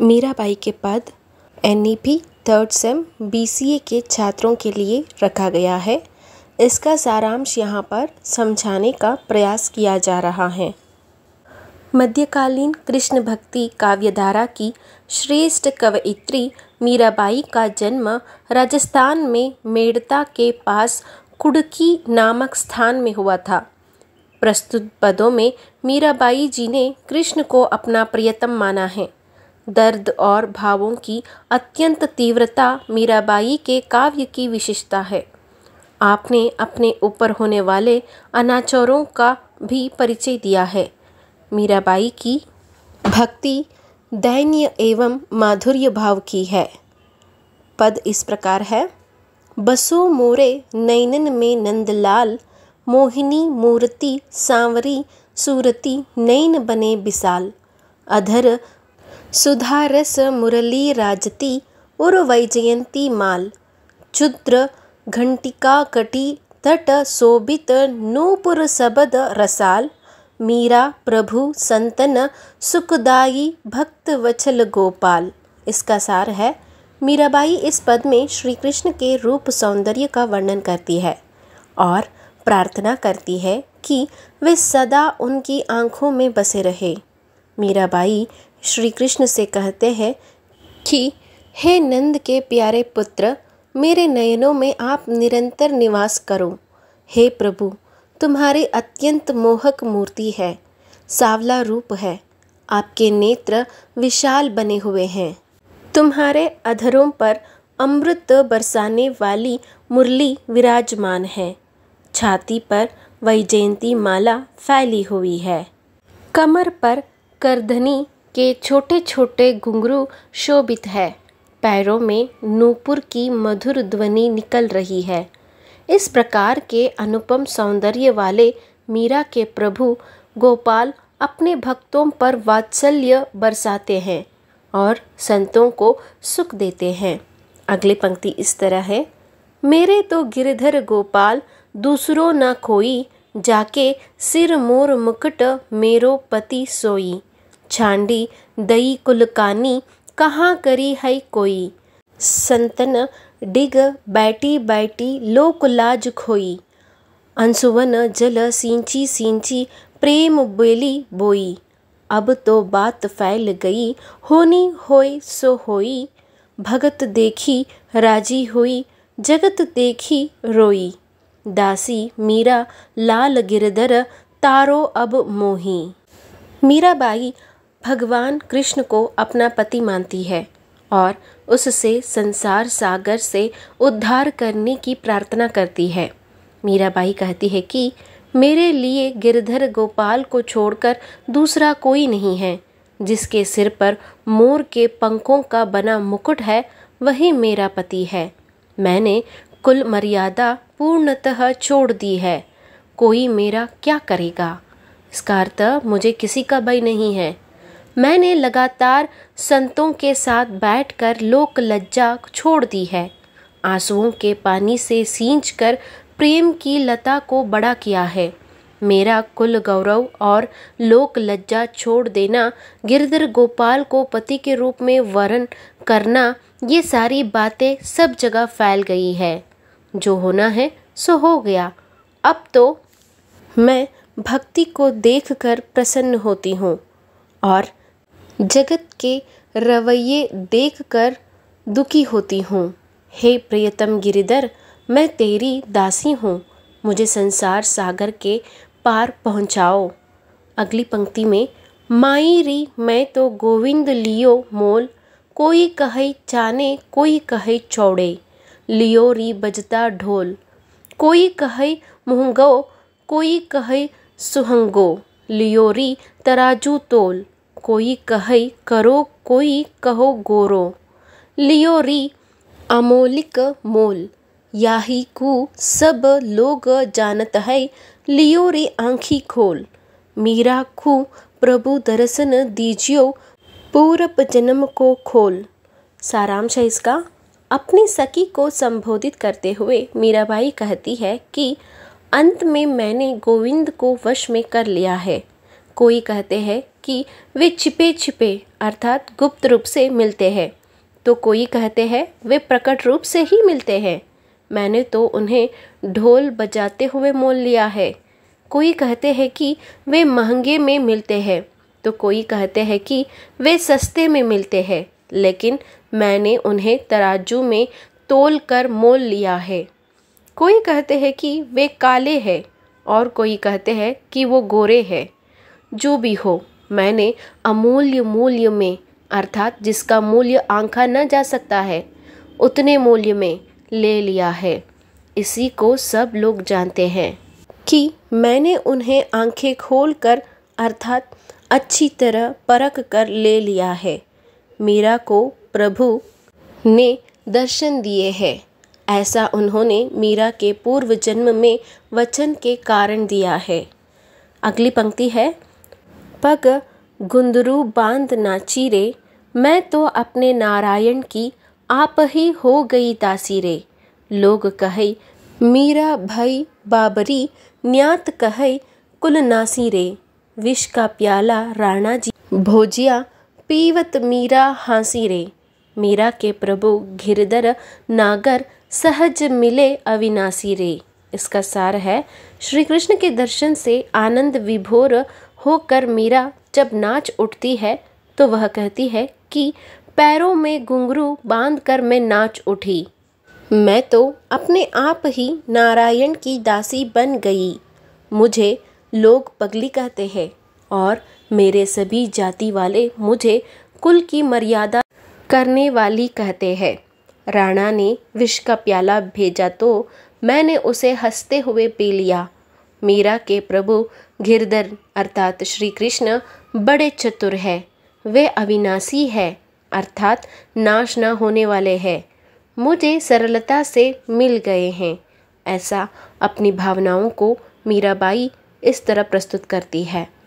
मीराबाई के पद N E P third sem B C A के छात्रों के लिए रखा गया है इसका सारांश यहाँ पर समझाने का प्रयास किया जा रहा है मध्यकालीन कृष्ण भक्ति काव्यधारा की श्रेष्ठ कवयित्री मीराबाई का जन्म राजस्थान में मेड़ता के पास कुड़की नामक स्थान में हुआ था प्रस्तुत पदों में मीराबाई जी ने कृष्ण को अपना प्रियतम माना है दर्द और भावों की अत्यंत तीव्रता मीराबाई के काव्य की विशेषता है आपने अपने ऊपर होने वाले अनाचारों का भी परिचय दिया है मीराबाई की भक्ति दैन्य एवं माधुर्य भाव की है पद इस प्रकार है बसु मोरे नैनन में नंदलाल मोहिनी मूर्ति सांवरी सूरती नैन बने बिसाल अधर सुधारस मुरली राजती वैजयंती माल क्षुद्र घंटिकाकटी तट सोबित नूपुर सबद रसाल मीरा प्रभु संतन सुखदायी भक्त वचल गोपाल इसका सार है मीराबाई इस पद में श्री कृष्ण के रूप सौंदर्य का वर्णन करती है और प्रार्थना करती है कि वे सदा उनकी आंखों में बसे रहे मीराबाई श्री कृष्ण से कहते हैं कि हे नंद के प्यारे पुत्र मेरे नयनों में आप निरंतर निवास करो हे प्रभु तुम्हारी अत्यंत मोहक मूर्ति है सावला रूप है आपके नेत्र विशाल बने हुए हैं तुम्हारे अधरों पर अमृत बरसाने वाली मुरली विराजमान है छाती पर वैजयंती माला फैली हुई है कमर पर करधनी के छोटे छोटे घुंघरू शोभित है पैरों में नूपुर की मधुर ध्वनि निकल रही है इस प्रकार के अनुपम सौंदर्य वाले मीरा के प्रभु गोपाल अपने भक्तों पर वात्सल्य बरसाते हैं और संतों को सुख देते हैं अगली पंक्ति इस तरह है मेरे तो गिरधर गोपाल दूसरों न कोई जाके सिर मोर मुकुट मेरो पति सोई छांडी दई कुलकानी कहाँ करी है कोई संतन डिग बैठी बैठी लो कुलाज खोई अंसुवन जल सींची सींची प्रेम बेली बोई अब तो बात फैल गई होनी होई सो होई भगत देखी राजी हुई जगत देखी रोई दासी मीरा लाल गिरधर तारो अब मोही मीराबाई भगवान कृष्ण को अपना पति मानती है और उससे संसार सागर से उद्धार करने की प्रार्थना करती है मीराबाई कहती है कि मेरे लिए गिरधर गोपाल को छोड़कर दूसरा कोई नहीं है जिसके सिर पर मोर के पंखों का बना मुकुट है वही मेरा पति है मैंने कुल मर्यादा पूर्णतः छोड़ दी है कोई मेरा क्या करेगा इसका अर्थ मुझे किसी का भय नहीं है मैंने लगातार संतों के साथ बैठकर लोक लज्जा छोड़ दी है आंसुओं के पानी से सींच कर प्रेम की लता को बड़ा किया है मेरा कुल गौरव और लोक लज्जा छोड़ देना गिरधर गोपाल को पति के रूप में वर्ण करना ये सारी बातें सब जगह फैल गई है जो होना है सो हो गया अब तो मैं भक्ति को देखकर प्रसन्न होती हूँ और जगत के रवैये देखकर दुखी होती हूँ हे प्रियतम गिरिधर मैं तेरी दासी हूँ मुझे संसार सागर के पार पहुँचाओ अगली पंक्ति में माई री मैं तो गोविंद लियो मोल कोई कहे चाने कोई कहे चौड़े लियो री बजता ढोल कोई कहे मुहंगो कोई कहे सुहंगो लियो री तराजू तोल कोई कह करो कोई कहो गोरो लियो री अमोलिक मोल याही को सब लोग जानत है लियो रे आंखी खोल मीरा को प्रभु दर्शन दीजियो पूर्व जन्म को खोल सारांश है इसका अपनी सखी को संबोधित करते हुए मीराबाई कहती है कि अंत में मैंने गोविंद को वश में कर लिया है कोई कहते हैं कि वे छिपे छिपे अर्थात गुप्त रूप से मिलते हैं तो कोई कहते हैं वे प्रकट रूप से ही मिलते हैं मैंने तो उन्हें ढोल बजाते हुए मोल लिया है कोई कहते हैं कि वे महंगे में मिलते हैं तो कोई कहते हैं कि वे सस्ते में मिलते हैं लेकिन मैंने उन्हें तराजू में तोल कर मोल लिया है कोई कहते हैं कि वे काले हैं और कोई कहते हैं कि वो गोरे हैं जो भी हो मैंने अमूल्य मूल्य में अर्थात जिसका मूल्य आंखा न जा सकता है उतने मूल्य में ले लिया है इसी को सब लोग जानते हैं कि मैंने उन्हें आंखें खोल कर अर्थात अच्छी तरह परख कर ले लिया है मीरा को प्रभु ने दर्शन दिए हैं ऐसा उन्होंने मीरा के पूर्व जन्म में वचन के कारण दिया है अगली पंक्ति है पग गुंदरू बांध ना चीरे मैं तो अपने नारायण की आप ही हो गई दासी रे लोग कहे मीरा भाई बाबरी न्यात कहे कुल नासी रे विष का प्याला राणा जी भोजिया पीवत मीरा हाँसी रे मीरा के प्रभु घिरधर नागर सहज मिले अविनाशी रे इसका सार है श्री कृष्ण के दर्शन से आनंद विभोर होकर मीरा जब नाच उठती है तो वह कहती है कि पैरों में घुंघरू बांध कर मैं नाच उठी मैं तो अपने आप ही नारायण की दासी बन गई मुझे लोग पगली कहते हैं और मेरे सभी जाति वाले मुझे कुल की मर्यादा करने वाली कहते हैं राणा ने विष का प्याला भेजा तो मैंने उसे हंसते हुए पी लिया मीरा के प्रभु घिरधर अर्थात श्री कृष्ण बड़े चतुर है वे अविनाशी है अर्थात नाश न होने वाले हैं मुझे सरलता से मिल गए हैं ऐसा अपनी भावनाओं को मीराबाई इस तरह प्रस्तुत करती है